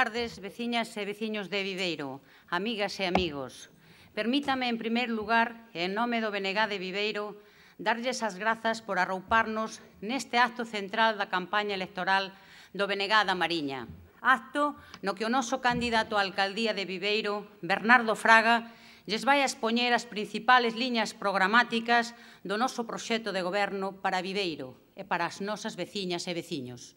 tardes, veciñas e veciños de Viveiro, amigas e amigos. Permítame, en primer lugar, en nome do BNG de Viveiro, darlles as grazas por arrouparnos neste acto central da campaña electoral do BNG da Mariña. Acto no que o noso candidato á alcaldía de Viveiro, Bernardo Fraga, lles vai a expoñer as principales liñas programáticas do noso proxecto de goberno para Viveiro e para as nosas veciñas e veciños.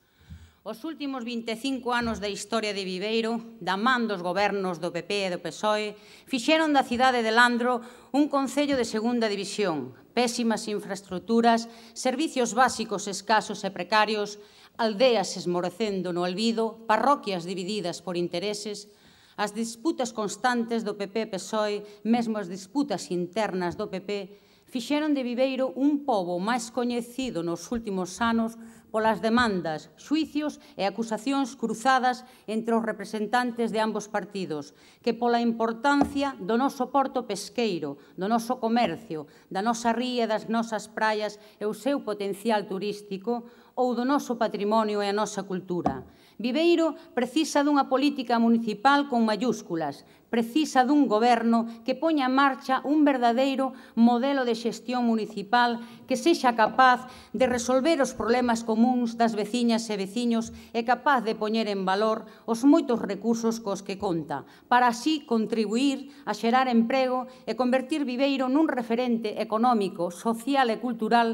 Os últimos 25 anos da historia de Viveiro, da man dos gobernos do PP e do PSOE, fixeron da cidade de Landro un concello de segunda división, pésimas infraestructuras, servicios básicos escasos e precarios, aldeas esmorecendo no olvido, parroquias divididas por intereses, as disputas constantes do PP-PSOE, mesmo as disputas internas do PP, fixeron de Viveiro un pobo máis coñecido nos últimos anos polas demandas, xuicios e acusacións cruzadas entre os representantes de ambos partidos, que pola importancia do noso porto pesqueiro, do noso comercio, da nosa ría e das nosas praias e o seu potencial turístico, ou do noso patrimonio e a nosa cultura Viveiro precisa dunha política municipal con mayúsculas, precisa dun goberno que poña en marcha un verdadeiro modelo de xestión municipal que sexa capaz de resolver os problemas comuns das veciñas e veciños e capaz de poñer en valor os moitos recursos cos que conta, para así contribuir a xerar emprego e convertir Viveiro nun referente económico, social e cultural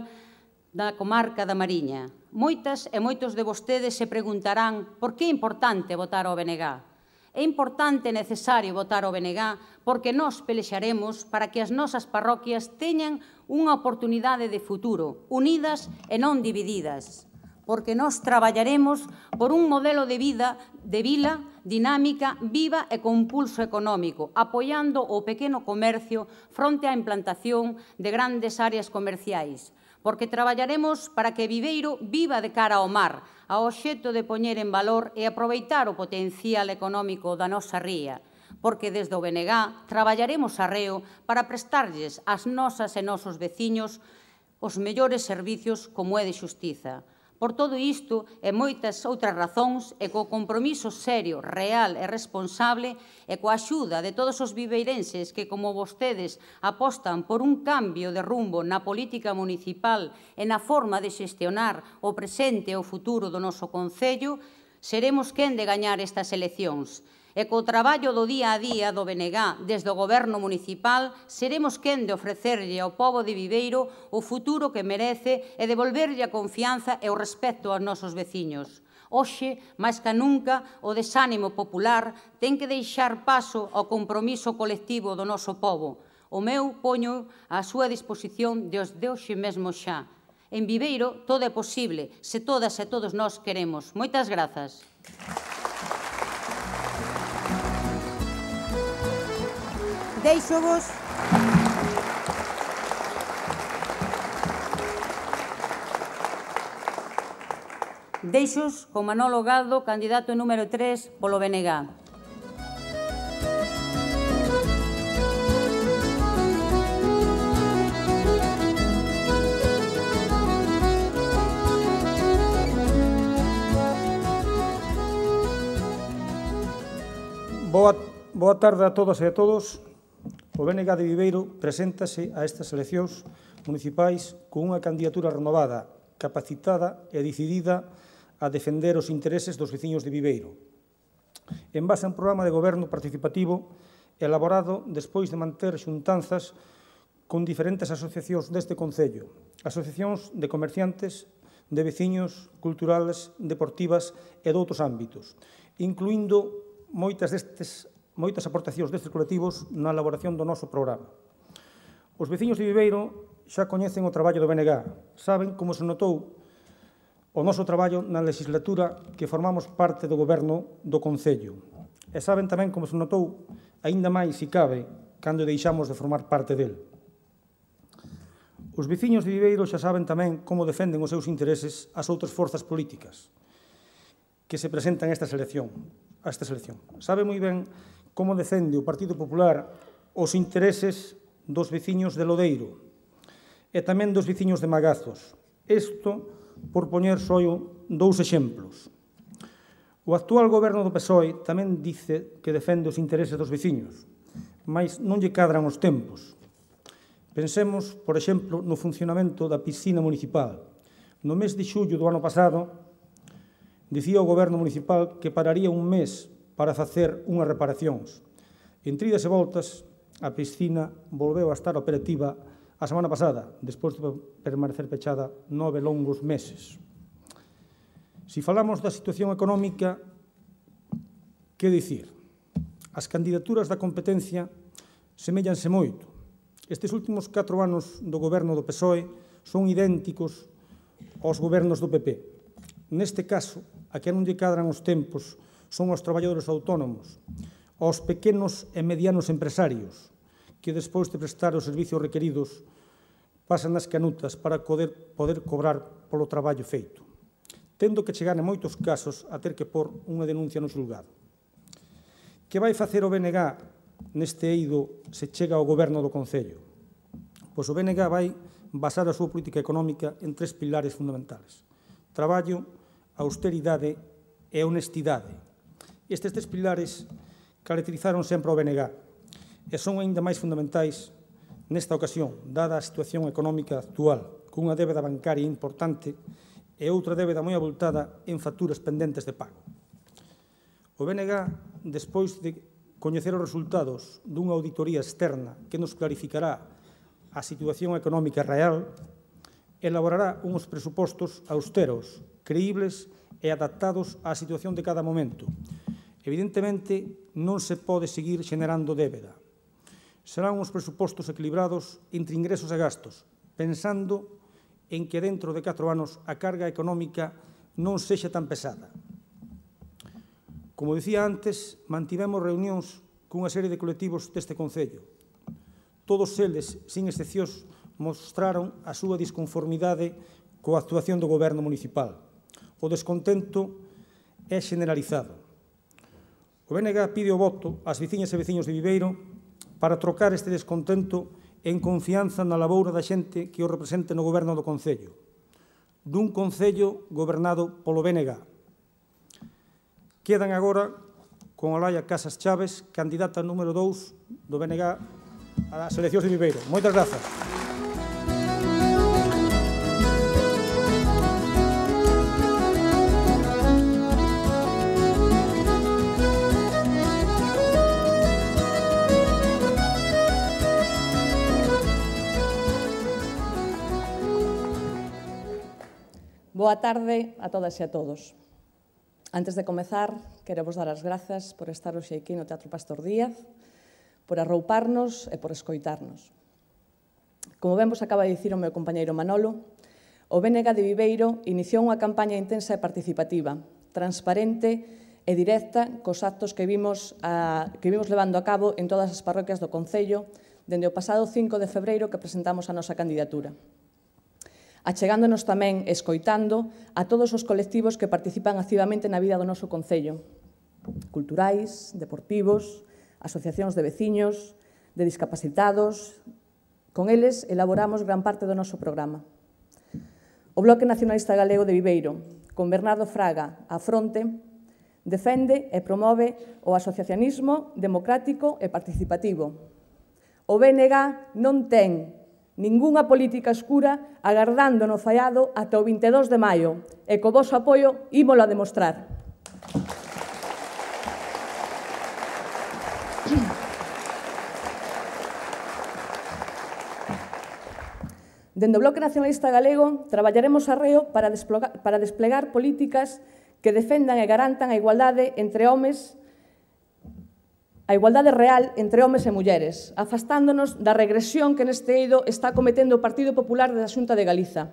da comarca da Mariña. Moitas e moitos de vostedes se preguntarán por que é importante votar ao BNG. É importante e necesario votar ao BNG porque nós pelexaremos para que as nosas parroquias teñan unha oportunidade de futuro, unidas e non divididas. Porque nós traballaremos por un modelo de vida de vila dinámica, viva e con pulso económico, apoiando o pequeno comercio fronte á implantación de grandes áreas comerciais, porque traballaremos para que Viveiro viva de cara ao mar, ao xeto de poñer en valor e aproveitar o potencial económico da nosa ría, porque desde o BNG traballaremos a reo para prestarlles ás nosas e nosos veciños os mellores servicios como é de xustiza, Por todo isto e moitas outras razóns e co compromiso serio, real e responsable e coa axuda de todos os viveirenses que, como vostedes, apostan por un cambio de rumbo na política municipal e na forma de xestionar o presente e o futuro do noso Concello, seremos quen de gañar estas eleccións. E co traballo do día a día do BNG desde o Goberno Municipal seremos quen de ofrecerlle ao povo de Viveiro o futuro que merece e devolverlle a confianza e o respecto aos nosos veciños. Oxe, máis que nunca, o desánimo popular ten que deixar paso ao compromiso colectivo do noso povo. O meu poño á súa disposición de os de hoxe mesmo xa. En Viveiro todo é posible, se todas e todos nós queremos. Moitas grazas. deixo vos Deixos con Manolo Galdo, candidato número 3 polo BNG. Boa, boa tarde a todas e a todos. O BNG de Viveiro preséntase a estas eleccións municipais con unha candidatura renovada, capacitada e decidida a defender os intereses dos veciños de Viveiro. En base a un programa de goberno participativo elaborado despois de manter xuntanzas con diferentes asociacións deste Concello, asociacións de comerciantes, de veciños, culturales, deportivas e doutros ámbitos, incluindo moitas destes moitas aportacións destes colectivos na elaboración do noso programa. Os veciños de Viveiro xa coñecen o traballo do BNG, saben como se notou o noso traballo na legislatura que formamos parte do goberno do Concello. E saben tamén como se notou, aínda máis se cabe, cando deixamos de formar parte del. Os veciños de Viveiro xa saben tamén como defenden os seus intereses as outras forzas políticas que se presentan a esta selección. A esta selección. Sabe moi ben como defende o Partido Popular os intereses dos veciños de Lodeiro e tamén dos veciños de Magazos. Isto por poñer só dous exemplos. O actual goberno do PSOE tamén dice que defende os intereses dos veciños, mas non lle cadran os tempos. Pensemos, por exemplo, no funcionamento da piscina municipal. No mes de xullo do ano pasado, dicía o goberno municipal que pararía un mes para facer unhas reparacións. tridas e voltas, a piscina volveu a estar operativa a semana pasada, despois de permanecer pechada nove longos meses. Si falamos da situación económica, que dicir? As candidaturas da competencia semellanse moito. Estes últimos catro anos do goberno do PSOE son idénticos aos gobernos do PP. Neste caso, a que non lle cadran os tempos son os traballadores autónomos, os pequenos e medianos empresarios, que despois de prestar os servicios requeridos pasan as canutas para poder, poder cobrar polo traballo feito, tendo que chegar en moitos casos a ter que pôr unha denuncia no xulgado. Que vai facer o BNG neste eido se chega ao goberno do Concello? Pois o BNG vai basar a súa política económica en tres pilares fundamentales. Traballo, austeridade e honestidade. Estes tres pilares caracterizaron sempre o BNG e son ainda máis fundamentais nesta ocasión, dada a situación económica actual, cunha débeda bancaria importante e outra débeda moi abultada en facturas pendentes de pago. O BNG, despois de coñecer os resultados dunha auditoría externa que nos clarificará a situación económica real, elaborará uns presupostos austeros, creíbles e adaptados á situación de cada momento, Evidentemente, non se pode seguir xenerando débeda. Serán uns presupostos equilibrados entre ingresos e gastos, pensando en que dentro de 4 anos a carga económica non sexa tan pesada. Como dicía antes, mantivemos reunións cunha serie de colectivos deste Concello. Todos eles, sin excepcións, mostraron a súa disconformidade coa actuación do Goberno Municipal. O descontento é generalizado. O BNG pide o voto ás viciñas e veciños de Viveiro para trocar este descontento en confianza na laboura da xente que o represente no goberno do Concello, dun Concello gobernado polo BNG. Quedan agora con Olaia Casas Chaves, candidata número 2 do BNG ás eleccións de Viveiro. Moitas grazas. Boa tarde a todas e a todos. Antes de comezar, quero vos dar as grazas por estar hoxe aquí no Teatro Pastor Díaz, por arrouparnos e por escoitarnos. Como ben vos acaba de dicir o meu compañeiro Manolo, o BNG de Viveiro iniciou unha campaña intensa e participativa, transparente e directa cos actos que vimos, a, que vimos levando a cabo en todas as parroquias do Concello dende o pasado 5 de febreiro que presentamos a nosa candidatura achegándonos tamén escoitando a todos os colectivos que participan activamente na vida do noso Concello, culturais, deportivos, asociacións de veciños, de discapacitados. Con eles elaboramos gran parte do noso programa. O Bloque Nacionalista Galego de Viveiro, con Bernardo Fraga a fronte, defende e promove o asociacionismo democrático e participativo. O BNG non ten Ningunha política escura agardando no fallado ata o 22 de maio e co vos apoio ímolo a demostrar. Dende o Bloque Nacionalista Galego traballaremos a reo para desplegar, para desplegar políticas que defendan e garantan a igualdade entre homes e a igualdade real entre homes e mulleres, afastándonos da regresión que neste eido está cometendo o Partido Popular da Xunta de Galiza.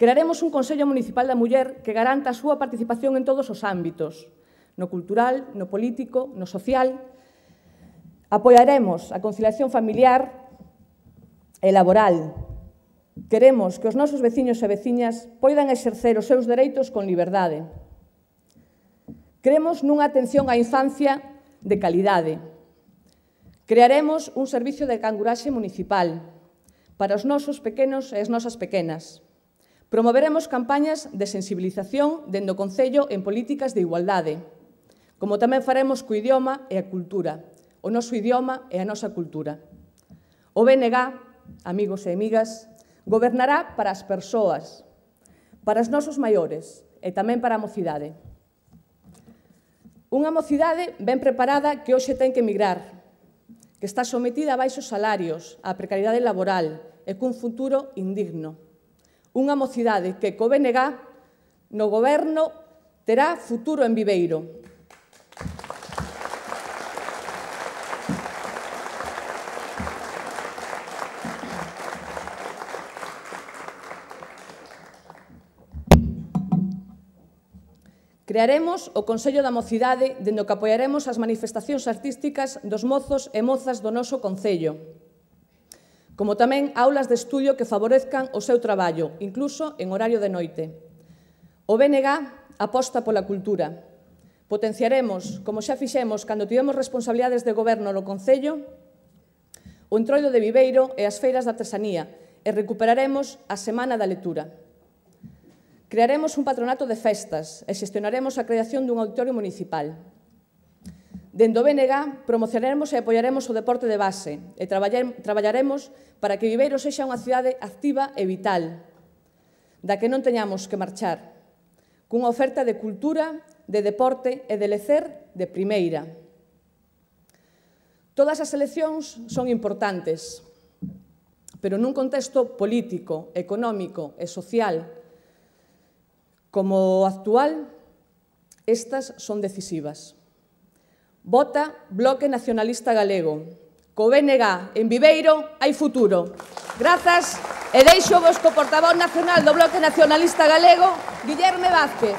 Crearemos un Consello Municipal da Muller que garanta a súa participación en todos os ámbitos, no cultural, no político, no social. Apoiaremos a conciliación familiar e laboral. Queremos que os nosos veciños e veciñas poidan exercer os seus dereitos con liberdade. Cremos nunha atención á infancia de calidade. Crearemos un servicio de canguraxe municipal para os nosos pequenos e as nosas pequenas. Promoveremos campañas de sensibilización dentro do Concello en políticas de igualdade, como tamén faremos co idioma e a cultura, o noso idioma e a nosa cultura. O BNG, amigos e amigas, gobernará para as persoas, para os nosos maiores e tamén para a mocidade. Unha mocidade ben preparada que hoxe ten que emigrar, que está sometida a baixos salarios, á precariedade laboral e cun futuro indigno. Unha mocidade que co BNG no goberno terá futuro en Viveiro, Crearemos o Consello da Mocidade, dende o que apoiaremos as manifestacións artísticas dos mozos e mozas do noso Concello, como tamén aulas de estudio que favorezcan o seu traballo, incluso en horario de noite. O BNG aposta pola cultura. Potenciaremos, como xa fixemos cando tivemos responsabilidades de goberno no Concello, o entroido de Viveiro e as feiras da artesanía, e recuperaremos a Semana da Lectura. Crearemos un patronato de festas e xestionaremos a creación dun auditorio municipal. Dendo BNG promocionaremos e apoiaremos o deporte de base e traballaremos para que Viveiro sexa unha cidade activa e vital, da que non teñamos que marchar, cunha oferta de cultura, de deporte e de lecer de primeira. Todas as eleccións son importantes, pero nun contexto político, económico e social Como actual, estas son decisivas. Vota Bloque Nacionalista Galego. Co BNG en Viveiro hai futuro. Grazas e deixo vos co portavoz nacional do Bloque Nacionalista Galego, Guillerme Vázquez.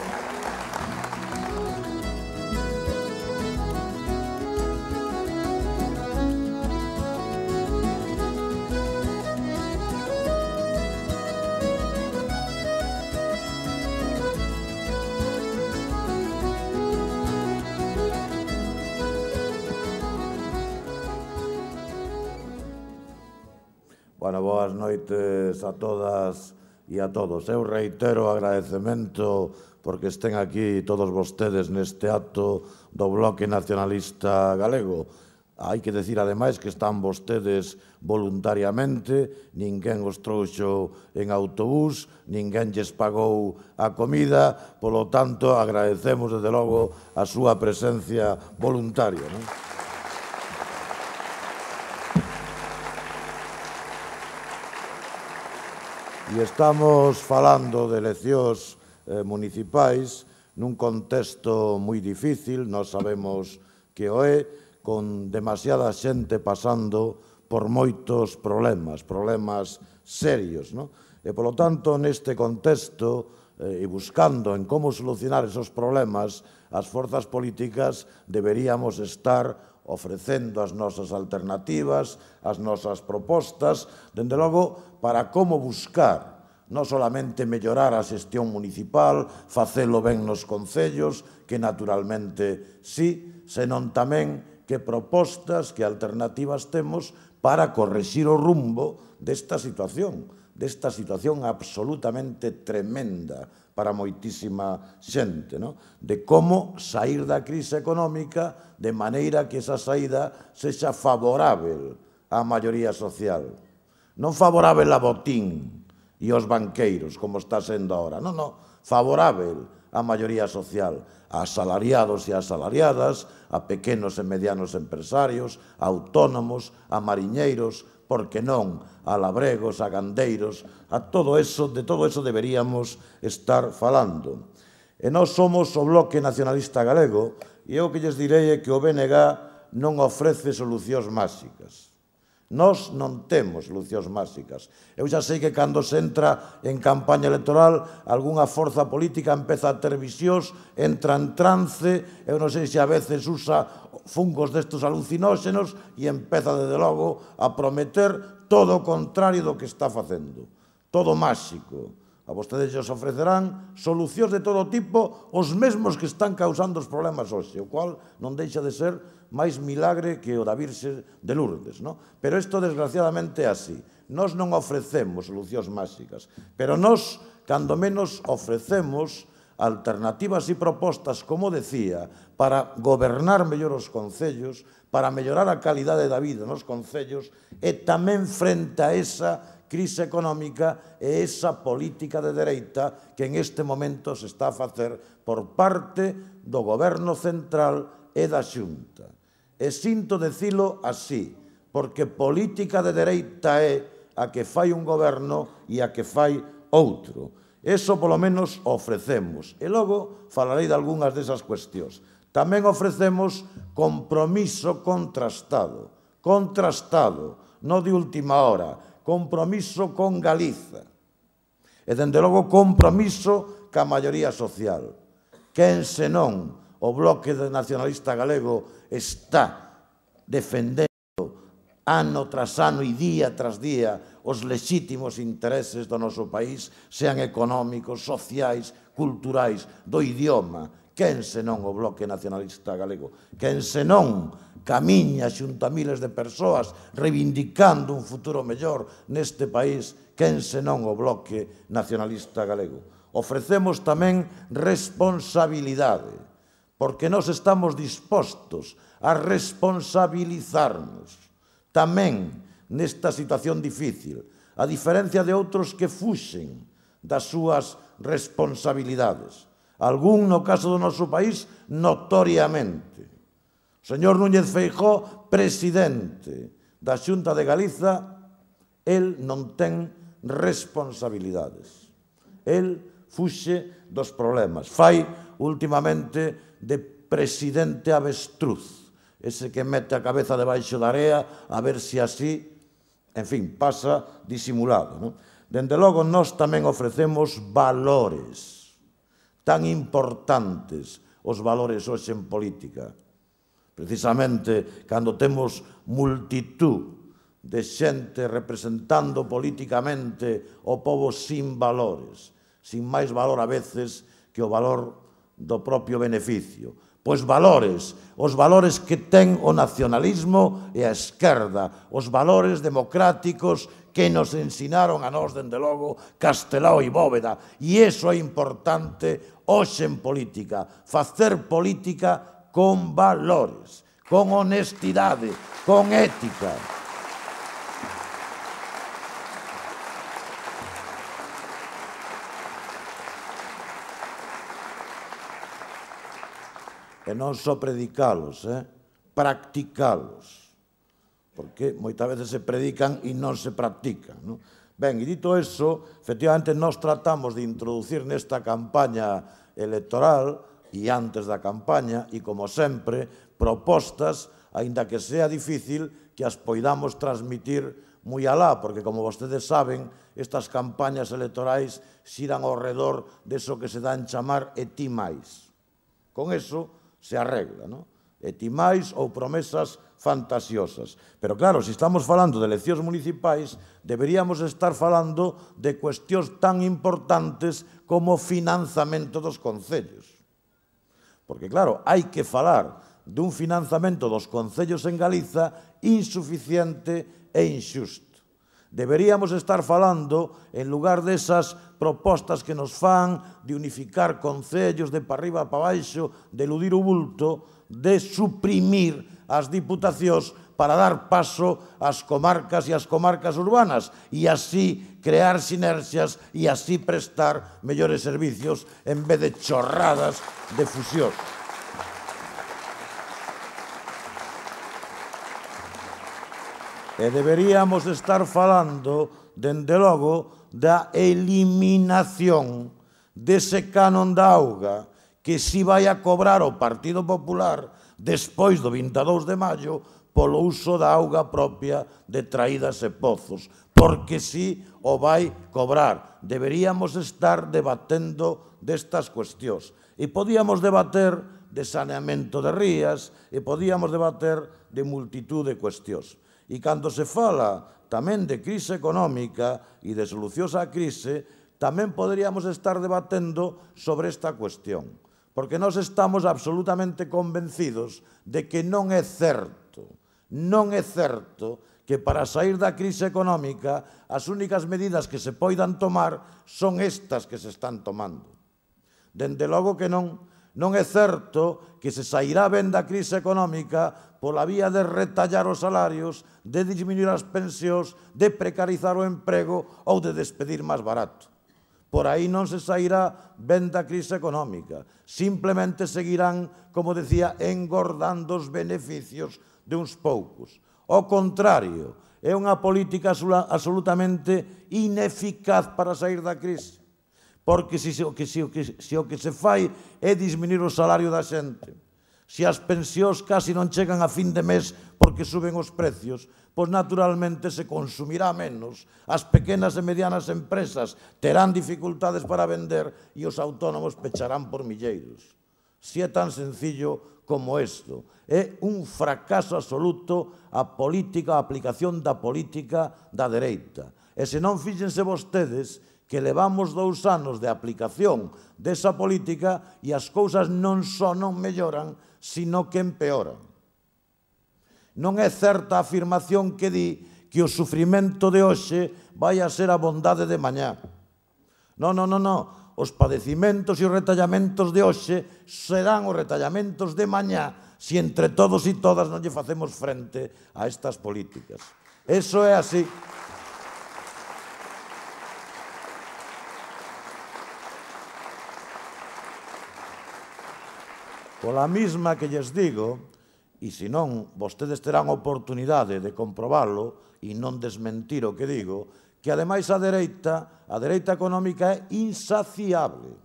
boas noites a todas e a todos. Eu reitero o agradecemento porque estén aquí todos vostedes neste acto do Bloque Nacionalista Galego. Hai que decir, ademais, que están vostedes voluntariamente, ninguén os trouxo en autobús, ninguén lles pagou a comida, polo tanto, agradecemos, desde logo, a súa presencia voluntaria. Non? E estamos falando de eleccións eh, municipais nun contexto moi difícil, non sabemos que o é, con demasiada xente pasando por moitos problemas, problemas serios. Non? E, polo tanto, neste contexto, eh, e buscando en como solucionar esos problemas, as forzas políticas deberíamos estar ofrecendo as nosas alternativas, as nosas propostas, dende logo, para como buscar non solamente mellorar a xestión municipal, facelo ben nos concellos, que naturalmente sí, senón tamén que propostas, que alternativas temos para corregir o rumbo desta situación, desta situación absolutamente tremenda para moitísima xente, no? de como sair da crise económica de maneira que esa saída sexa favorável á maioría social. Non favorável a botín e aos banqueiros, como está sendo ahora. Non, non, favorável á maioría social, a asalariados e asalariadas, a pequenos e medianos empresarios, a autónomos, a mariñeiros, porque non, a labregos, a gandeiros, a todo eso, de todo eso deberíamos estar falando. E nós somos o Bloque Nacionalista Galego, e eu que lles direi é que o BNG non ofrece solucións máxicas. Nos non temos solucións máxicas. Eu xa sei que cando se entra en campaña electoral, algunha forza política empeza a ter visións, entra en trance, eu non sei se a veces usa fungos destos alucinóxenos e empeza, desde logo, a prometer todo o contrario do que está facendo. Todo máxico. A vostedes os ofrecerán solucións de todo tipo os mesmos que están causando os problemas hoxe, o cual non deixa de ser máis milagre que o da Virxe de Lourdes. No? Pero isto, desgraciadamente, é así. Nos non ofrecemos solucións máxicas, pero nos, cando menos, ofrecemos alternativas e propostas, como decía, para gobernar mellor os concellos, para mellorar a calidade da vida nos concellos e tamén frente a esa crise económica e esa política de dereita que en este momento se está a facer por parte do goberno central e da xunta. E sinto dicilo así, porque política de dereita é a que fai un goberno e a que fai outro. Eso polo menos ofrecemos. E logo falarei de algunhas desas cuestións. Tamén ofrecemos compromiso contrastado, contrastado, non de última hora, compromiso con Galiza. E, dende logo, compromiso ca maioría social. Quen senón o bloque nacionalista galego está defendendo ano tras ano e día tras día os lexítimos intereses do noso país, sean económicos, sociais, culturais, do idioma, quen senón o Bloque Nacionalista Galego, quen senón camiña xunto a miles de persoas reivindicando un futuro mellor neste país, quen senón o Bloque Nacionalista Galego. Ofrecemos tamén responsabilidade porque nos estamos dispostos a responsabilizarnos tamén nesta situación difícil, a diferencia de outros que fuxen das súas responsabilidades. Algún, no caso do noso país, notoriamente. O señor Núñez Feijó, presidente da Xunta de Galiza, el non ten responsabilidades. El fuxe dos problemas. Fai últimamente de presidente avestruz, ese que mete a cabeza debaixo da area a ver se así, en fin, pasa disimulado. Non? Dende logo, nós tamén ofrecemos valores tan importantes os valores hoxe en política. Precisamente, cando temos multitud de xente representando políticamente o povo sin valores, sin máis valor a veces que o valor do propio beneficio. Pois valores, os valores que ten o nacionalismo e a esquerda, os valores democráticos que nos ensinaron a nós, dende logo, Castelao e Bóveda. E iso é importante hoxe en política, facer política con valores, con honestidade, con ética. E non só predicalos, eh? practicalos. Porque moitas veces se predican e non se practican. Non? Ben, e dito eso, efectivamente nós tratamos de introducir nesta campaña electoral e antes da campaña e, como sempre, propostas, aínda que sea difícil, que as poidamos transmitir moi alá, porque como vostedes saben, estas campañas electorais xiran ao redor deso que se dan chamar etimais. Con eso, se arregla, non? etimais ou promesas fantasiosas. Pero claro, se estamos falando de eleccións municipais, deberíamos estar falando de cuestións tan importantes como o dos concellos. Porque claro, hai que falar dun financiamento dos concellos en Galiza insuficiente e inxusto. Deberíamos estar falando, en lugar desas propostas que nos fan de unificar concellos de para arriba para baixo, de eludir o bulto, de suprimir as diputacións para dar paso ás comarcas e ás comarcas urbanas e así crear sinerxias e así prestar mellores servicios en vez de chorradas de fusión. E deberíamos estar falando, dende logo, da eliminación dese canon da auga que si vai a cobrar o Partido Popular despois do 22 de maio polo uso da auga propia de traídas e pozos, porque si o vai cobrar. Deberíamos estar debatendo destas cuestións. E podíamos debater de saneamento de rías e podíamos debater de multitud de cuestións. E cando se fala tamén de crise económica e de solucións á crise, tamén poderíamos estar debatendo sobre esta cuestión. Porque nós estamos absolutamente convencidos de que non é certo, non é certo que para sair da crise económica as únicas medidas que se poidan tomar son estas que se están tomando. Dende logo que non Non é certo que se sairá ben da crise económica pola vía de retallar os salarios, de disminuir as pensións, de precarizar o emprego ou de despedir máis barato. Por aí non se sairá ben da crise económica. Simplemente seguirán, como decía, engordando os beneficios de uns poucos. Ao contrario, é unha política absolutamente ineficaz para sair da crise. Porque se, se, o que, se, o que, se o que se fai é disminuir o salario da xente, se as pensións casi non chegan a fin de mes porque suben os precios, pois naturalmente se consumirá menos. As pequenas e medianas empresas terán dificultades para vender e os autónomos pecharán por milleiros. Se é tan sencillo como isto. É un fracaso absoluto a política, a aplicación da política da dereita. E se non fíxense vostedes que levamos dous anos de aplicación desa política e as cousas non só non melloran, sino que empeoran. Non é certa afirmación que di que o sufrimento de hoxe vai a ser a bondade de mañá. Non, non, non, non. Os padecimentos e os retallamentos de hoxe serán os retallamentos de mañá se entre todos e todas non lle facemos frente a estas políticas. Eso é así. Pola mesma que lles digo, e se non, vostedes terán oportunidade de comprobarlo e non desmentir o que digo, que ademais a dereita, a dereita económica é insaciable.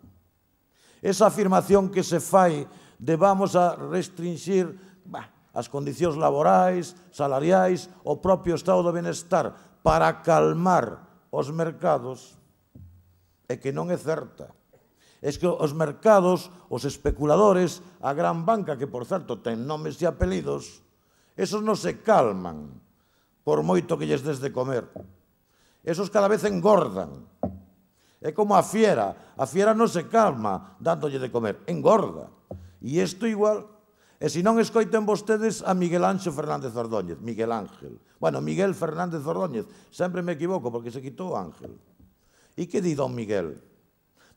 Esa afirmación que se fai de vamos a restringir bah, as condicións laborais, salariais, o propio estado do benestar para calmar os mercados, é que non é certa é que os mercados, os especuladores, a gran banca, que por certo ten nomes e apelidos, esos non se calman por moito que lles des de comer. Esos cada vez engordan. É como a fiera. A fiera non se calma dándolle de comer, engorda. E isto igual. E se non escoiten vostedes a Miguel Anxo Fernández Ordóñez, Miguel Ángel. Bueno, Miguel Fernández Ordóñez, sempre me equivoco porque se quitou Ángel. E que di don Miguel? Miguel.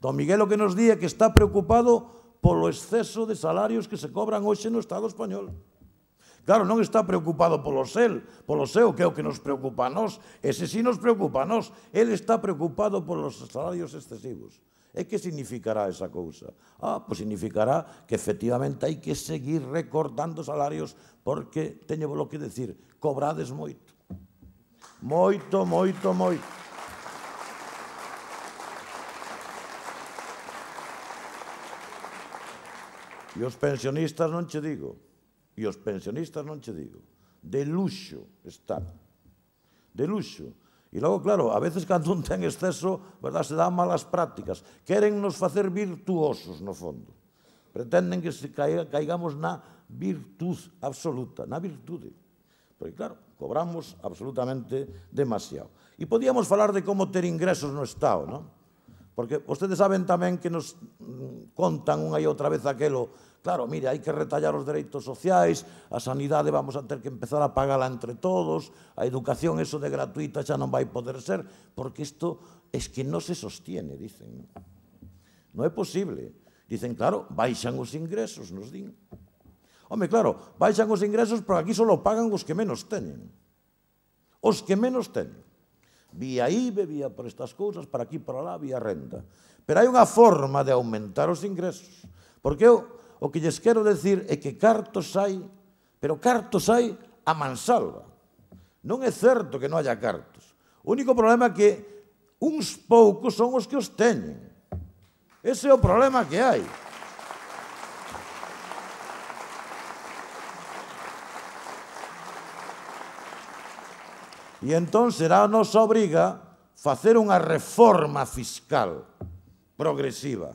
Don Miguel o que nos día que está preocupado polo exceso de salarios que se cobran hoxe no Estado español. Claro, non está preocupado polo sel, polo seu, que é o que nos preocupa a nós. Ese sí nos preocupa a nós. Ele está preocupado polos salarios excesivos. E que significará esa cousa? Ah, pois significará que efectivamente hai que seguir recortando salarios porque, teño lo que decir, cobrades moito. Moito, moito, moito. E os pensionistas non che digo. E os pensionistas non che digo. De luxo están. De luxo. E logo, claro, a veces cando un ten exceso, verdad, se dan malas prácticas. Queren nos facer virtuosos, no fondo. Pretenden que se caigamos na virtud absoluta, na virtude. Porque, claro, cobramos absolutamente demasiado. E podíamos falar de como ter ingresos no Estado, non? Porque vostedes saben tamén que nos mm, contan unha e outra vez aquelo Claro, mire, hai que retallar os dereitos sociais, a sanidade vamos a ter que empezar a pagala entre todos, a educación eso de gratuita xa non vai poder ser, porque isto es que non se sostiene, dicen. Non é posible. Dicen, claro, baixan os ingresos, nos din. Home, claro, baixan os ingresos, pero aquí só pagan os que menos teñen. Os que menos teñen. Vía IBE, vía por estas cousas, para aquí, para lá, vía renta. Pero hai unha forma de aumentar os ingresos. Porque eu, o que lles quero decir é que cartos hai, pero cartos hai a mansalva. Non é certo que non haya cartos. O único problema é que uns poucos son os que os teñen. Ese é o problema que hai. E entón será a nosa obriga facer unha reforma fiscal progresiva,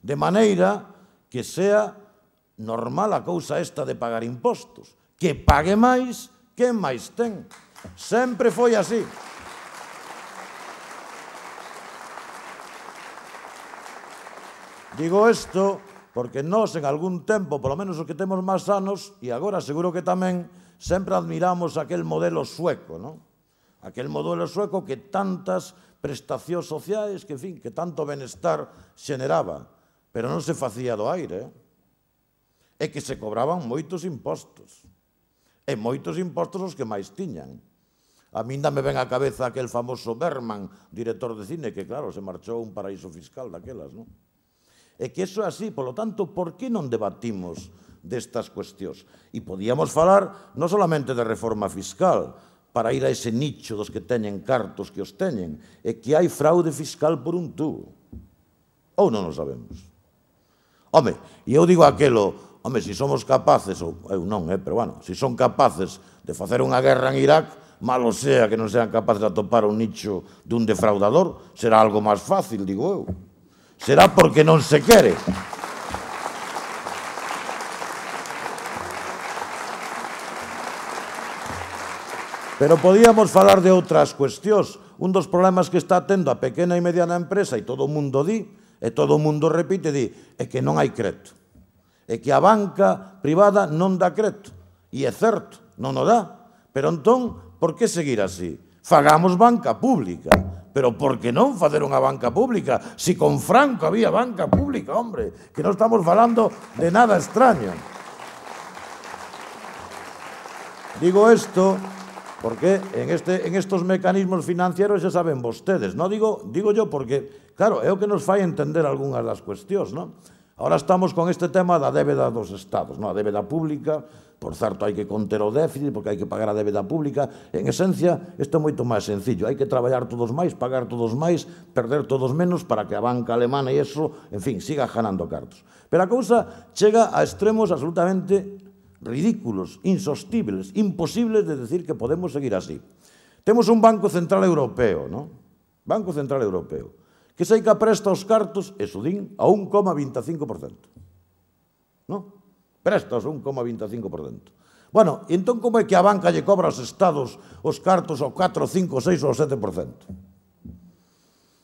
de maneira que sea normal a cousa esta de pagar impostos, que pague máis quen máis ten. Sempre foi así. Digo isto porque nós en algún tempo, polo menos os que temos máis anos, e agora seguro que tamén, sempre admiramos aquel modelo sueco, non? Aquel modelo sueco que tantas prestacións sociais, que, en fin, que tanto benestar xeneraba, pero non se facía do aire, eh? e que se cobraban moitos impostos, e moitos impostos os que máis tiñan. A mí me ven a cabeza aquel famoso Berman, director de cine, que claro, se marchou un paraíso fiscal daquelas, non? E que eso é así, polo tanto, por que non debatimos destas cuestións. E podíamos falar non solamente de reforma fiscal, para ir a ese nicho dos que teñen cartos que os teñen, é que hai fraude fiscal por un tubo. Ou non o sabemos. Home, e eu digo aquelo, home, se si somos capaces, ou eu non, eh, pero bueno, se si son capaces de facer unha guerra en Irak, malo sea que non sean capaces de atopar un nicho dun defraudador, será algo máis fácil, digo eu. Será porque non se quere. Pero podíamos falar de outras cuestións. Un dos problemas que está tendo a pequena e mediana empresa, e todo o mundo di, e todo o mundo repite, di, é que non hai creto. É que a banca privada non dá creto. E é certo, non o dá. Pero entón, por que seguir así? Fagamos banca pública. Pero por que non facer unha banca pública? Si con Franco había banca pública, hombre, que non estamos falando de nada extraño. Digo isto Porque en, este, en estos mecanismos financieros xa saben vostedes, no digo, digo yo porque, claro, é o que nos fai entender algunhas das cuestións, non? Ahora estamos con este tema da débeda dos estados, non? a débeda pública, por certo, hai que conter o déficit porque hai que pagar a débeda pública. En esencia, isto é moito máis sencillo. Hai que traballar todos máis, pagar todos máis, perder todos menos para que a banca alemana e eso, en fin, siga ganando cartos. Pero a cousa chega a extremos absolutamente ridículos, insostibles, imposibles de decir que podemos seguir así. Temos un Banco Central Europeo, ¿no? Banco Central Europeo, que sei que presta os cartos, e sudín, a 1,25%. ¿No? os 1,25%. Bueno, entón como é que a banca lle cobra aos estados os cartos ao 4, 5, 6 ou 7%?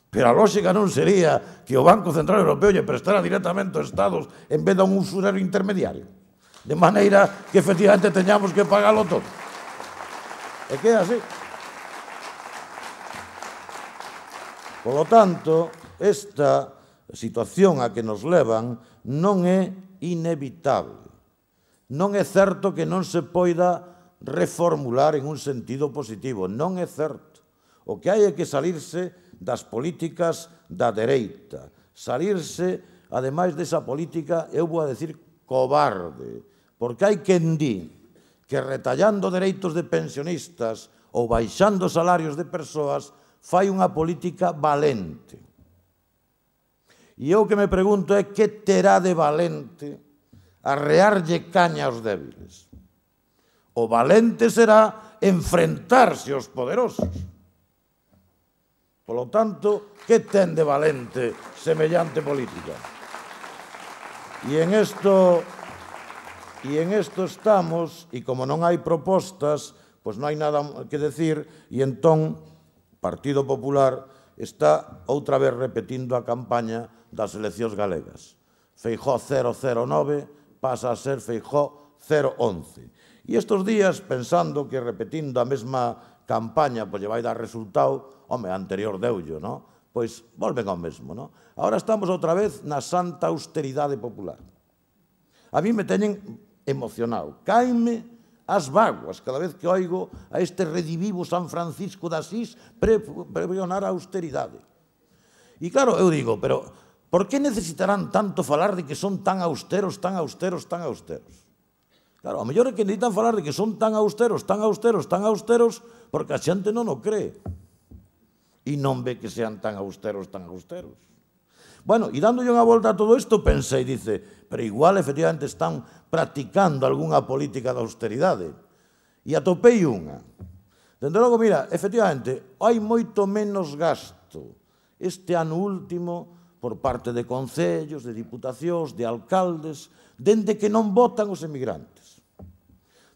Pero a lógica non sería que o Banco Central Europeo lle prestara directamente aos estados en vez de un usurero intermediario de maneira que efectivamente teñamos que pagalo todo. E é así. Polo tanto, esta situación a que nos levan non é inevitable. Non é certo que non se poida reformular en un sentido positivo, non é certo. O que hai é que salirse das políticas da dereita, salirse, ademais desa política, eu vou a decir, cobarde, porque hai quen di que retallando dereitos de pensionistas ou baixando salarios de persoas fai unha política valente. E eu que me pregunto é que terá de valente arrearlle caña aos débiles. O valente será enfrentarse aos poderosos. Polo tanto, que ten de valente semellante política? E en esto E en esto estamos, e como non hai propostas, pois non hai nada que decir, e entón Partido Popular está outra vez repetindo a campaña das eleccións galegas. Feijó 009 pasa a ser Feijó 011. E estes días, pensando que repetindo a mesma campaña, pois lle vai dar resultado, home, anterior deullo, non? Pois volven ao mesmo, non? Ahora estamos outra vez na santa austeridade popular. A mí me teñen emocionado. Caime as vaguas cada vez que oigo a este redivivo San Francisco de Asís pre a austeridade. E claro, eu digo, pero por que necesitarán tanto falar de que son tan austeros, tan austeros, tan austeros? Claro, a mellor é que necesitan falar de que son tan austeros, tan austeros, tan austeros, porque a xente non o cree. E non ve que sean tan austeros, tan austeros. Bueno, e dándolle unha volta a todo isto, pensei, dice, pero igual efectivamente están practicando algunha política de austeridade. E atopei unha. Dende logo, mira, efectivamente, hai moito menos gasto este ano último por parte de concellos, de diputacións, de alcaldes, dende que non votan os emigrantes.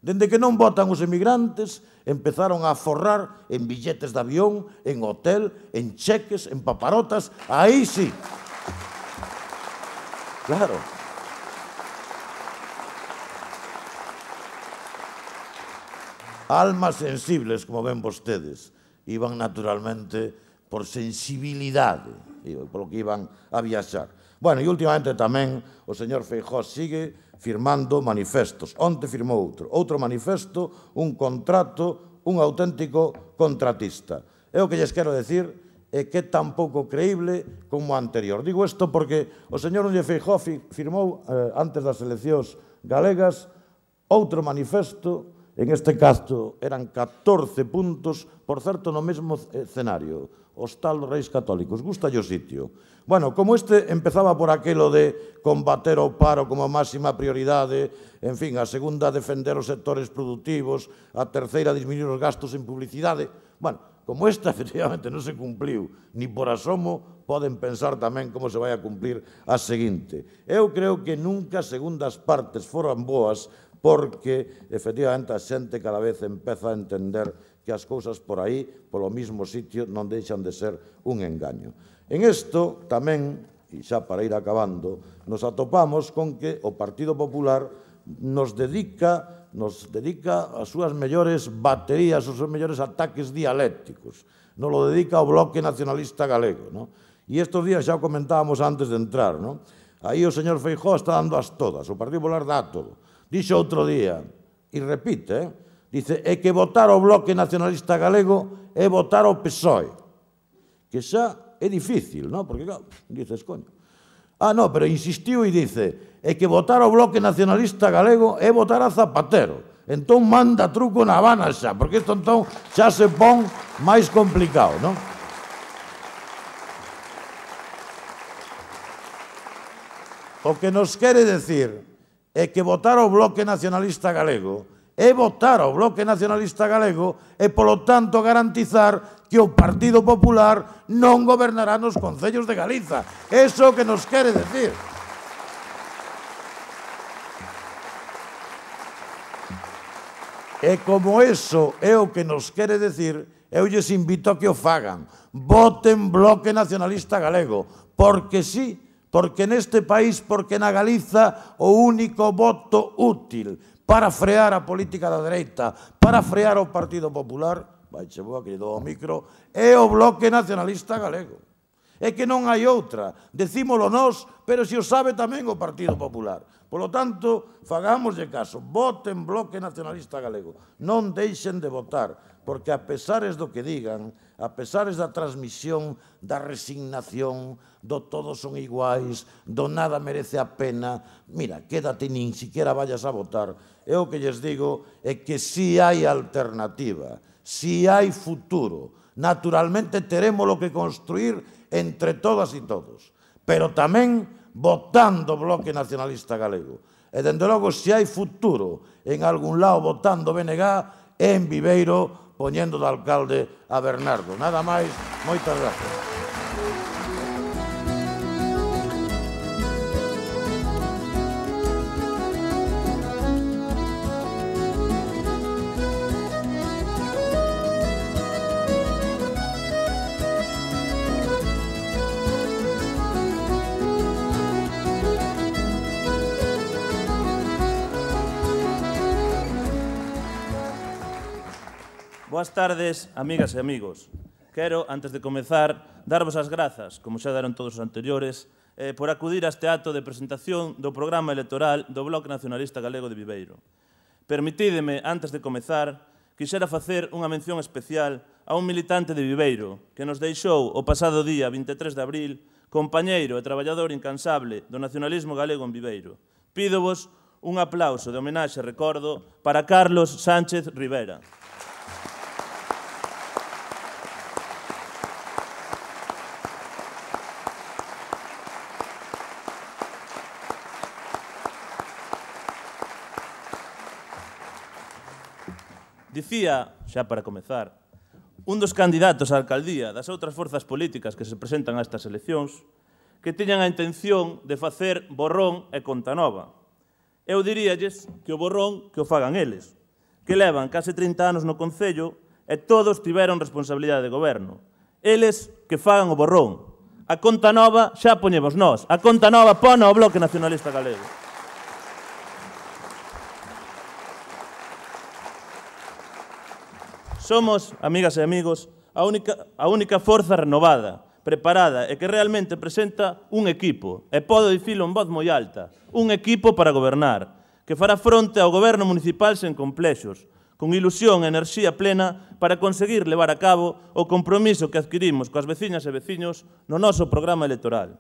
Dende que non votan os emigrantes, empezaron a forrar en billetes de avión, en hotel, en cheques, en paparotas, aí sí. Claro. almas sensibles, como ven vostedes, iban naturalmente por sensibilidade, polo que iban a viaxar. Bueno, e últimamente tamén o señor Feijó sigue firmando manifestos. Onte firmou outro. Outro manifesto, un contrato, un auténtico contratista. É o que lles quero decir é que é tan pouco creíble como o anterior. Digo isto porque o señor Núñez Feijó firmou eh, antes das eleccións galegas outro manifesto En este caso eran 14 puntos, por certo, no mesmo escenario. Hostal dos Reis Católicos. Gusta o sitio. Bueno, como este empezaba por aquelo de combater o paro como máxima prioridade, en fin, a segunda defender os sectores productivos, a terceira disminuir os gastos en publicidade, bueno, como esta efectivamente non se cumpliu, ni por asomo poden pensar tamén como se vai a cumplir a seguinte. Eu creo que nunca segundas partes foran boas porque efectivamente a xente cada vez empeza a entender que as cousas por aí, polo mismo sitio, non deixan de ser un engaño. En isto tamén, e xa para ir acabando, nos atopamos con que o Partido Popular nos dedica nos dedica as súas mellores baterías, os seus mellores ataques dialécticos. Non lo dedica ao Bloque Nacionalista Galego. Non? E estes días xa o comentábamos antes de entrar. Non? Aí o señor Feijó está dando as todas, o Partido Popular dá todo. Dixo outro día, e repite, eh? dice, é que votar o Bloque Nacionalista Galego é votar o PSOE. Que xa é difícil, non? Porque, claro, dices, coño. Ah, non, pero insistiu e dice, é que votar o Bloque Nacionalista Galego é votar a Zapatero. Entón manda truco na Habana xa, porque isto entón xa se pon máis complicado, non? O que nos quere decir é que votar o Bloque Nacionalista Galego é votar ao Bloque Nacionalista Galego e, polo tanto, garantizar que o Partido Popular non gobernará nos Concellos de Galiza. Eso que nos quere decir. E como eso é o que nos quere decir, eu lles invito a que o fagan. Voten Bloque Nacionalista Galego, porque sí, porque neste país, porque na Galiza o único voto útil para frear a política da dereita, para frear o Partido Popular, vai che boa que lle dou o micro, é o Bloque Nacionalista Galego. É que non hai outra, decímolo nós, pero se o sabe tamén o Partido Popular. Polo tanto, fagamos de caso, voten Bloque Nacionalista Galego, non deixen de votar, porque a pesares do que digan, a pesares da transmisión, da resignación, do todos son iguais, do nada merece a pena, mira, quédate nin siquiera vayas a votar. E o que lles digo é que si hai alternativa, si hai futuro, naturalmente teremos lo que construir entre todas e todos, pero tamén votando o Bloque Nacionalista Galego. E, dende logo, se hai futuro en algún lado votando BNG, en Viveiro poñendo de alcalde a Bernardo. Nada máis, moitas gracias. Boas tardes, amigas e amigos. Quero, antes de comezar, darvos as grazas, como xa daron todos os anteriores, eh, por acudir a este acto de presentación do programa electoral do Bloque Nacionalista Galego de Viveiro. Permitídeme, antes de comezar, quixera facer unha mención especial a un militante de Viveiro que nos deixou o pasado día 23 de abril compañeiro e traballador incansable do nacionalismo galego en Viveiro. Pídovos un aplauso de homenaxe e recordo para Carlos Sánchez Rivera. dicía, xa para comezar, un dos candidatos á alcaldía das outras forzas políticas que se presentan a estas eleccións que teñan a intención de facer borrón e conta nova. Eu diríalles que o borrón que o fagan eles, que levan case 30 anos no Concello e todos tiveron responsabilidade de goberno. Eles que fagan o borrón. A conta nova xa poñemos nós. A conta nova pon o Bloque Nacionalista Galego. Somos, amigas e amigos, a única, a única forza renovada, preparada e que realmente presenta un equipo, e podo dicilo en voz moi alta, un equipo para gobernar, que fará fronte ao goberno municipal sen complexos, con ilusión e enerxía plena para conseguir levar a cabo o compromiso que adquirimos coas veciñas e veciños no noso programa electoral.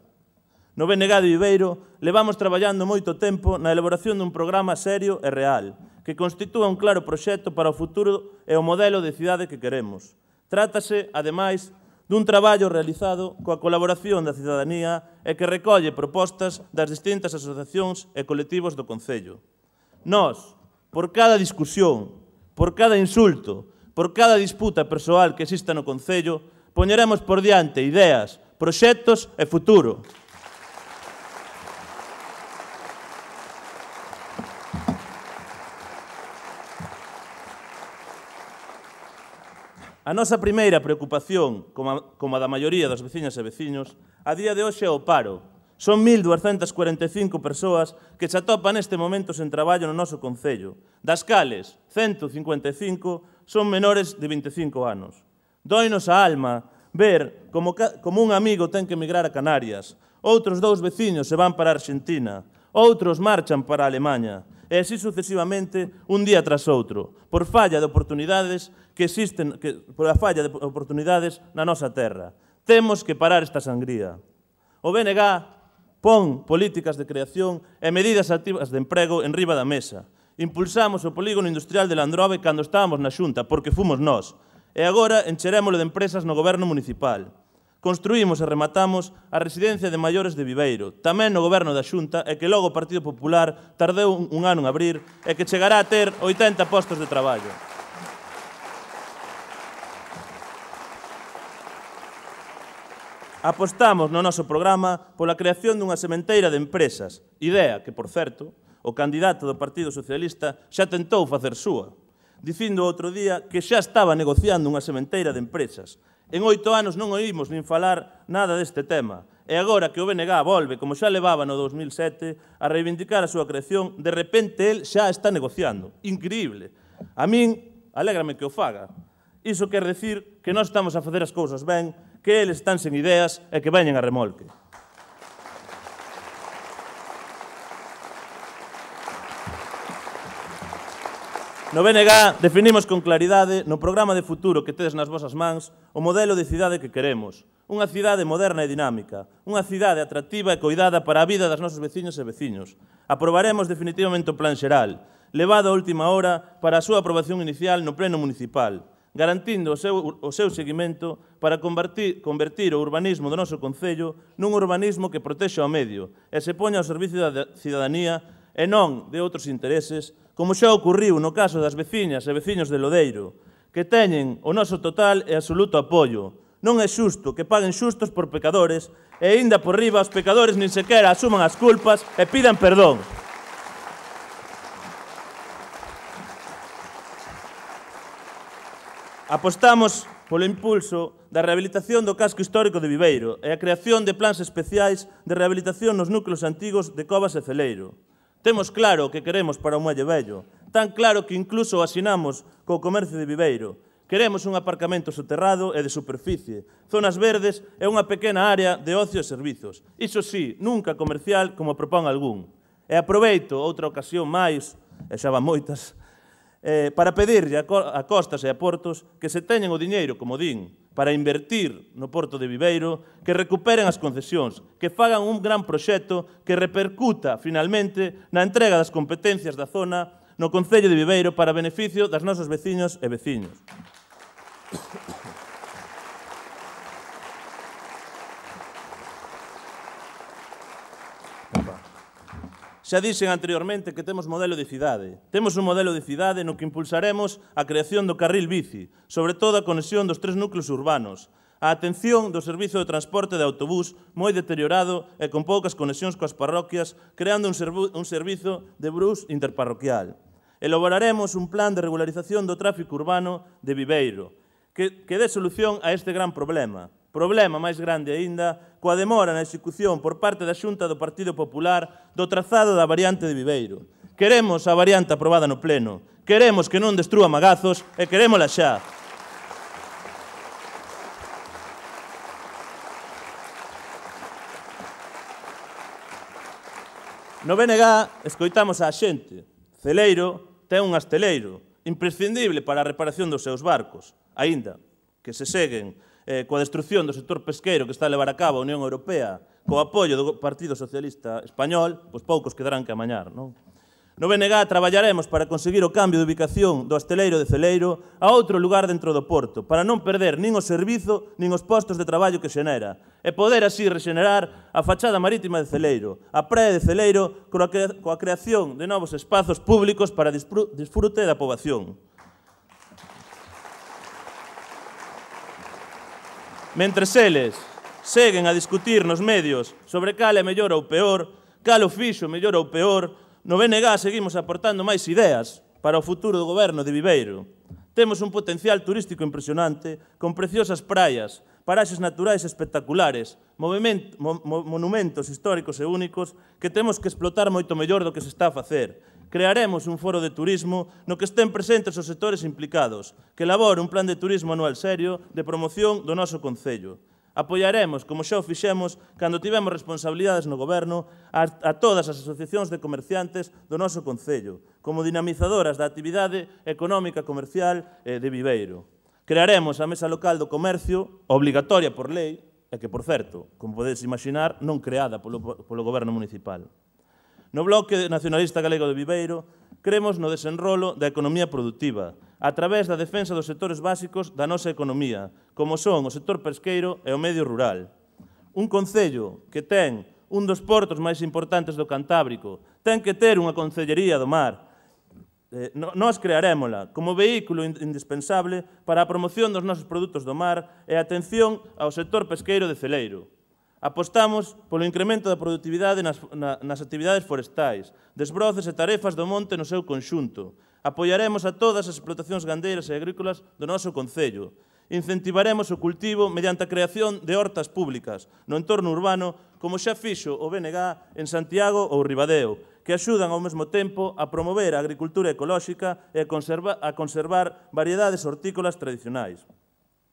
No BNG de Ibeiro levamos traballando moito tempo na elaboración dun programa serio e real, que constitúa un claro proxecto para o futuro e o modelo de cidade que queremos. Trátase, ademais, dun traballo realizado coa colaboración da cidadanía e que recolle propostas das distintas asociacións e colectivos do Concello. Nós, por cada discusión, por cada insulto, por cada disputa persoal que exista no Concello, poñeremos por diante ideas, proxectos e futuro. A nosa primeira preocupación, como a, como a da maioría das veciñas e veciños, a día de hoxe é o paro. Son 1.245 persoas que se atopan neste momento sen traballo no noso Concello, das cales 155 son menores de 25 anos. Doinos a alma ver como, como un amigo ten que emigrar a Canarias, outros dous veciños se van para Argentina, outros marchan para Alemanha, e así sucesivamente un día tras outro, por falla de oportunidades que existen, que, por a falla de oportunidades na nosa terra. Temos que parar esta sangría. O BNG pon políticas de creación e medidas activas de emprego en riba da mesa. Impulsamos o polígono industrial de Landrove cando estábamos na xunta, porque fomos nós. E agora encherémolo de empresas no goberno municipal construímos e rematamos a residencia de maiores de Viveiro, tamén no goberno da Xunta e que logo o Partido Popular tardeu un ano en abrir e que chegará a ter 80 postos de traballo. Apostamos no noso programa pola creación dunha sementeira de empresas, idea que, por certo, o candidato do Partido Socialista xa tentou facer súa, dicindo outro día que xa estaba negociando unha sementeira de empresas, En oito anos non oímos nin falar nada deste tema. E agora que o BNG volve, como xa levaba no 2007, a reivindicar a súa creación, de repente el xa está negociando. Increíble. A min, alégrame que o faga. Iso quer decir que nós estamos a facer as cousas ben, que eles están sen ideas e que veñen a remolque. No BNG definimos con claridade no programa de futuro que tedes nas vosas mans o modelo de cidade que queremos. Unha cidade moderna e dinámica, unha cidade atractiva e coidada para a vida das nosos veciños e veciños. Aprobaremos definitivamente o plan xeral, levado a última hora para a súa aprobación inicial no Pleno Municipal, garantindo o seu, o seu seguimento para convertir, convertir o urbanismo do noso Concello nun urbanismo que protexa o medio e se poña ao servicio da cidadanía e non de outros intereses, como xa ocurriu no caso das veciñas e veciños de Lodeiro, que teñen o noso total e absoluto apoio. Non é xusto que paguen xustos por pecadores e aínda por riba os pecadores nin sequera asuman as culpas e pidan perdón. Apostamos polo impulso da rehabilitación do casco histórico de Viveiro e a creación de plans especiais de rehabilitación nos núcleos antigos de Covas e Celeiro. Temos claro o que queremos para o Muelle Vello, tan claro que incluso o asinamos co comercio de Viveiro. Queremos un aparcamento soterrado e de superficie, zonas verdes e unha pequena área de ocio e servizos. Iso sí, nunca comercial como propón algún. E aproveito outra ocasión máis, e xa van moitas, eh, para pedirlle a, a Costas e a Portos que se teñen o diñeiro, como din, para invertir no Porto de Viveiro, que recuperen as concesións, que fagan un gran proxecto que repercuta finalmente na entrega das competencias da zona no Concello de Viveiro para beneficio das nosos veciños e veciños. Xa dixen anteriormente que temos modelo de cidade. Temos un modelo de cidade no que impulsaremos a creación do carril bici, sobre todo a conexión dos tres núcleos urbanos, a atención do servizo de transporte de autobús moi deteriorado e con poucas conexións coas parroquias, creando un, un servizo de brus interparroquial. Elaboraremos un plan de regularización do tráfico urbano de Viveiro, que, que dé solución a este gran problema, Problema máis grande aínda coa demora na execución por parte da Xunta do Partido Popular do trazado da variante de Viveiro. Queremos a variante aprobada no Pleno. Queremos que non destrua magazos e querémola xa. No BNG escoitamos á xente. Celeiro ten un asteleiro, imprescindible para a reparación dos seus barcos, aínda que se seguen eh, coa destrucción do sector pesqueiro que está a levar a cabo a Unión Europea co apoio do Partido Socialista Español, pois poucos quedarán que amañar, non? No BNG traballaremos para conseguir o cambio de ubicación do asteleiro de Celeiro a outro lugar dentro do Porto, para non perder nin o servizo nin os postos de traballo que xenera, e poder así rexenerar a fachada marítima de Celeiro, a praia de Celeiro coa creación de novos espazos públicos para disfrute da poboación. Mentres eles seguen a discutir nos medios sobre cal é mellor ou peor, cal o fixo mellor ou peor, no BNG seguimos aportando máis ideas para o futuro do goberno de Viveiro. Temos un potencial turístico impresionante, con preciosas praias, paraxes naturais espectaculares, mo, monumentos históricos e únicos que temos que explotar moito mellor do que se está a facer crearemos un foro de turismo no que estén presentes os sectores implicados, que elabore un plan de turismo anual serio de promoción do noso Concello. Apoiaremos, como xa o fixemos, cando tivemos responsabilidades no goberno, a, a todas as asociacións de comerciantes do noso Concello, como dinamizadoras da actividade económica comercial eh, de Viveiro. Crearemos a Mesa Local do Comercio, obligatoria por lei, e que, por certo, como podedes imaginar, non creada polo, polo goberno municipal. No bloque nacionalista galego de Viveiro, cremos no desenrolo da economía productiva, a través da defensa dos sectores básicos da nosa economía, como son o sector pesqueiro e o medio rural. Un concello que ten un dos portos máis importantes do Cantábrico, ten que ter unha concellería do mar, eh, nós crearémola como vehículo indispensable para a promoción dos nosos produtos do mar e a atención ao sector pesqueiro de Celeiro. Apostamos polo incremento da productividade nas, na, nas actividades forestais, desbroces e tarefas do monte no seu conxunto. Apoiaremos a todas as explotacións gandeiras e agrícolas do noso Concello. Incentivaremos o cultivo mediante a creación de hortas públicas no entorno urbano, como xa fixo o BNG en Santiago ou Ribadeo, que axudan ao mesmo tempo a promover a agricultura ecolóxica e a, conserva, a conservar variedades hortícolas tradicionais.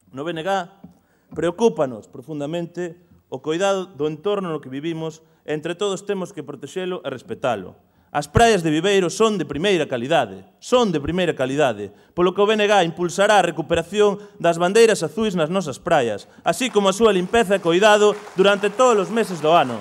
No BNG preocúpanos profundamente O cuidado do entorno no que vivimos, entre todos temos que protexelo e respetalo. As praias de Viveiro son de primeira calidade, son de primeira calidade, polo que o BNG impulsará a recuperación das bandeiras azuis nas nosas praias, así como a súa limpeza e coidado durante todos os meses do ano.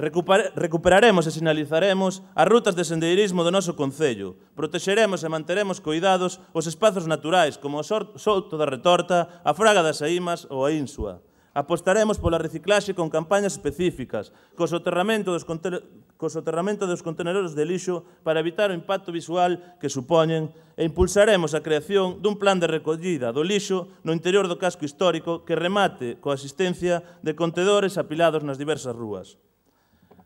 Recuperaremos e sinalizaremos as rutas de sendeirismo do noso Concello. Protexeremos e manteremos cuidados os espazos naturais como o solto da retorta, a fraga das aimas ou a ínsua. Apostaremos pola reciclaxe con campañas específicas, co soterramento dos, conten co soterramento dos contenedores de lixo para evitar o impacto visual que supoñen e impulsaremos a creación dun plan de recollida do lixo no interior do casco histórico que remate coa asistencia de contedores apilados nas diversas rúas.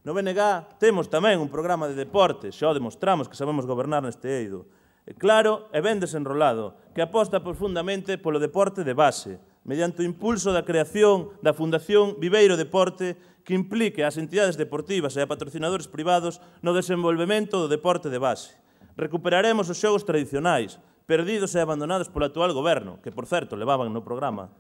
No BNG temos tamén un programa de deporte, xa o demostramos que sabemos gobernar neste eido, claro e ben desenrolado, que aposta profundamente polo deporte de base, mediante o impulso da creación da Fundación Viveiro Deporte que implique as entidades deportivas e a patrocinadores privados no desenvolvemento do deporte de base. Recuperaremos os xogos tradicionais, perdidos e abandonados polo actual goberno, que, por certo, levaban no programa,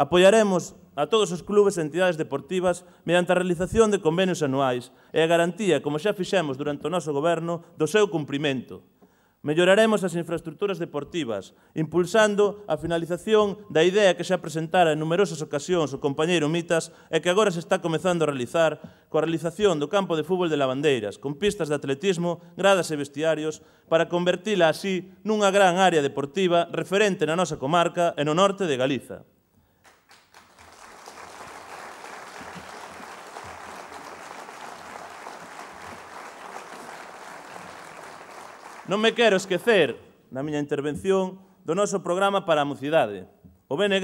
Apoyaremos a todos os clubes e entidades deportivas mediante a realización de convenios anuais e a garantía, como xa fixemos durante o noso goberno, do seu cumprimento. Melloraremos as infraestructuras deportivas, impulsando a finalización da idea que xa presentara en numerosas ocasións o compañeiro Mitas e que agora se está comezando a realizar coa realización do campo de fútbol de Lavandeiras, con pistas de atletismo, gradas e vestiarios, para convertila así nunha gran área deportiva referente na nosa comarca e no norte de Galiza. Non me quero esquecer na miña intervención do noso programa para a mocidade. O BNG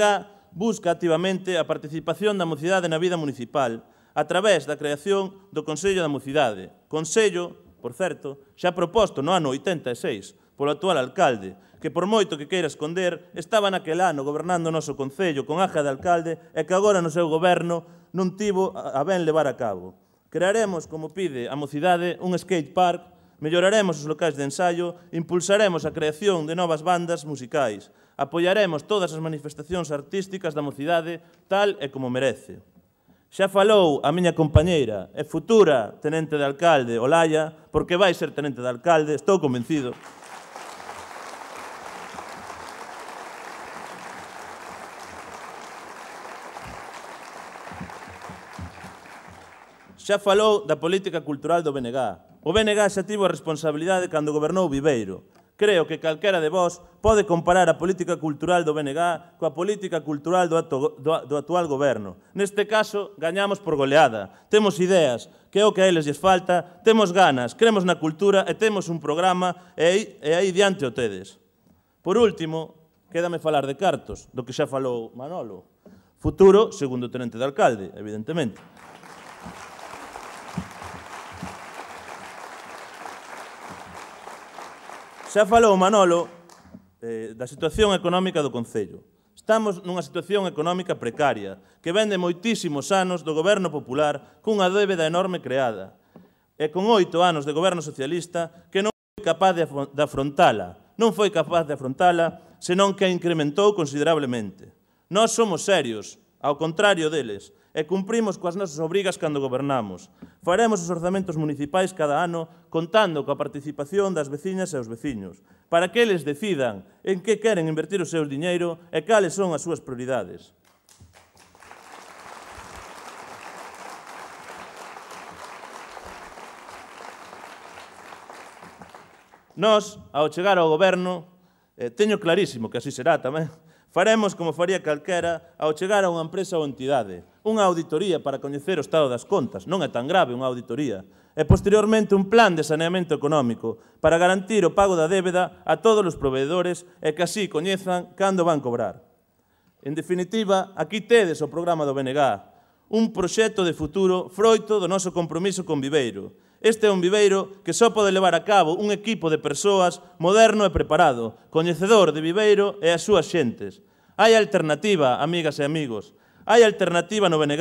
busca activamente a participación da mocidade na vida municipal a través da creación do Consello da Mocidade. Consello, por certo, xa proposto no ano 86 polo actual alcalde, que por moito que queira esconder, estaba naquel ano gobernando o noso Concello con aja de alcalde e que agora no seu goberno non tivo a ben levar a cabo. Crearemos, como pide a mocidade, un skatepark Melloraremos os locais de ensaio, impulsaremos a creación de novas bandas musicais, apoiaremos todas as manifestacións artísticas da mocidade tal e como merece. Xa falou a miña compañeira e futura tenente de alcalde Olaya, porque vai ser tenente de alcalde, estou convencido. Xa falou da política cultural do BNG, O BNG xa tivo a responsabilidade cando gobernou Viveiro. Creo que calquera de vós pode comparar a política cultural do BNG coa política cultural do, ato, do, do actual goberno. Neste caso, gañamos por goleada. Temos ideas, que é o que a eles lles falta, temos ganas, cremos na cultura e temos un programa e aí, e aí diante o tedes. Por último, quédame falar de cartos, do que xa falou Manolo. Futuro, segundo tenente de alcalde, evidentemente. Xa falou Manolo eh, da situación económica do Concello. Estamos nunha situación económica precaria que vende moitísimos anos do goberno popular cunha débeda enorme creada e con oito anos de goberno socialista que non foi capaz de afrontala. Non foi capaz de afrontala, senón que a incrementou considerablemente. Nós somos serios, ao contrario deles, e cumprimos coas nosas obrigas cando gobernamos. Faremos os orzamentos municipais cada ano contando coa participación das veciñas e os veciños, para que eles decidan en que queren invertir o seu diñeiro e cales son as súas prioridades. Nós, ao chegar ao goberno, eh, teño clarísimo que así será tamén, Faremos como faría calquera ao chegar a unha empresa ou entidade, unha auditoría para coñecer o estado das contas, non é tan grave unha auditoría, e posteriormente un plan de saneamento económico para garantir o pago da débeda a todos os proveedores e que así coñezan cando van cobrar. En definitiva, aquí tedes o programa do BNG, un proxecto de futuro froito do noso compromiso con Viveiro. Este é un Viveiro que só pode levar a cabo un equipo de persoas moderno e preparado, coñecedor de Viveiro e as súas xentes, Hai alternativa, amigas e amigos. Hai alternativa no BNG,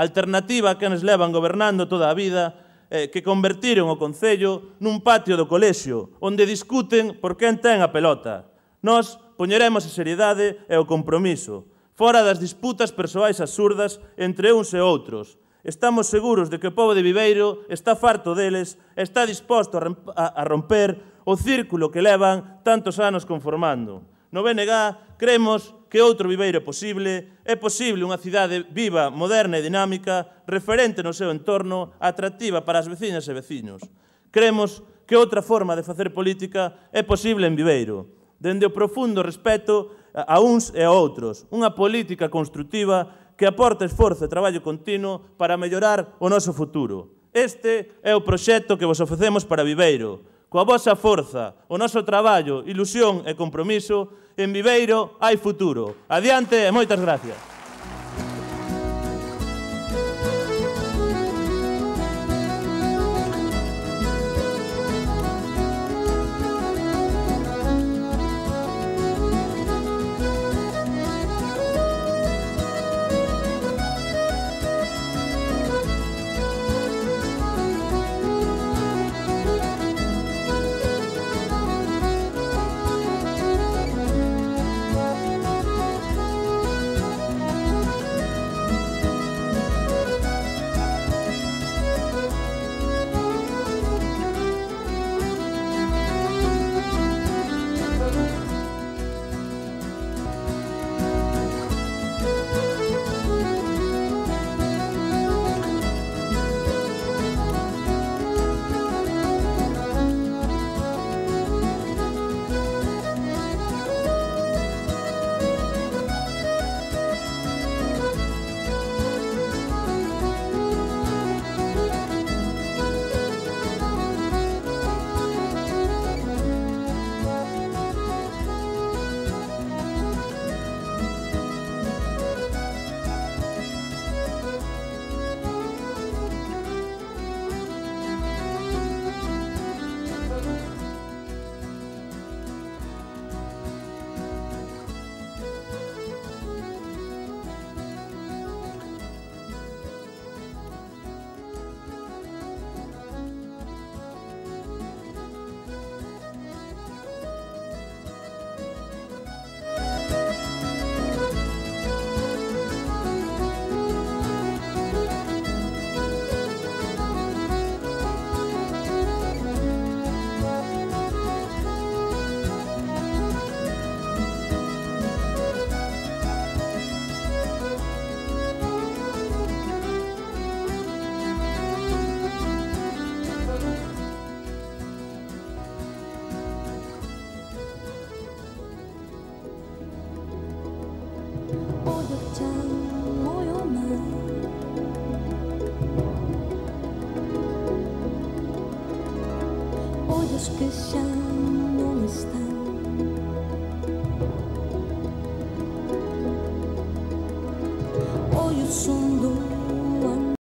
alternativa que nos levan gobernando toda a vida eh, que convertiron o Concello nun patio do colexio, onde discuten por quen ten a pelota. Nós poñeremos a seriedade e o compromiso, fora das disputas persoais absurdas entre uns e outros. Estamos seguros de que o povo de Viveiro está farto deles e está disposto a romper o círculo que levan tantos anos conformando. No BNG creemos que outro viveiro é posible, é posible unha cidade viva, moderna e dinámica, referente no seu entorno, atractiva para as veciñas e veciños. Cremos que outra forma de facer política é posible en Viveiro, dende o profundo respeto a uns e a outros, unha política construtiva que aporta esforzo e traballo continuo para mellorar o noso futuro. Este é o proxecto que vos ofrecemos para Viveiro, Coa vosa forza, o noso traballo, ilusión e compromiso, en Viveiro hai futuro. Adiante e moitas gracias.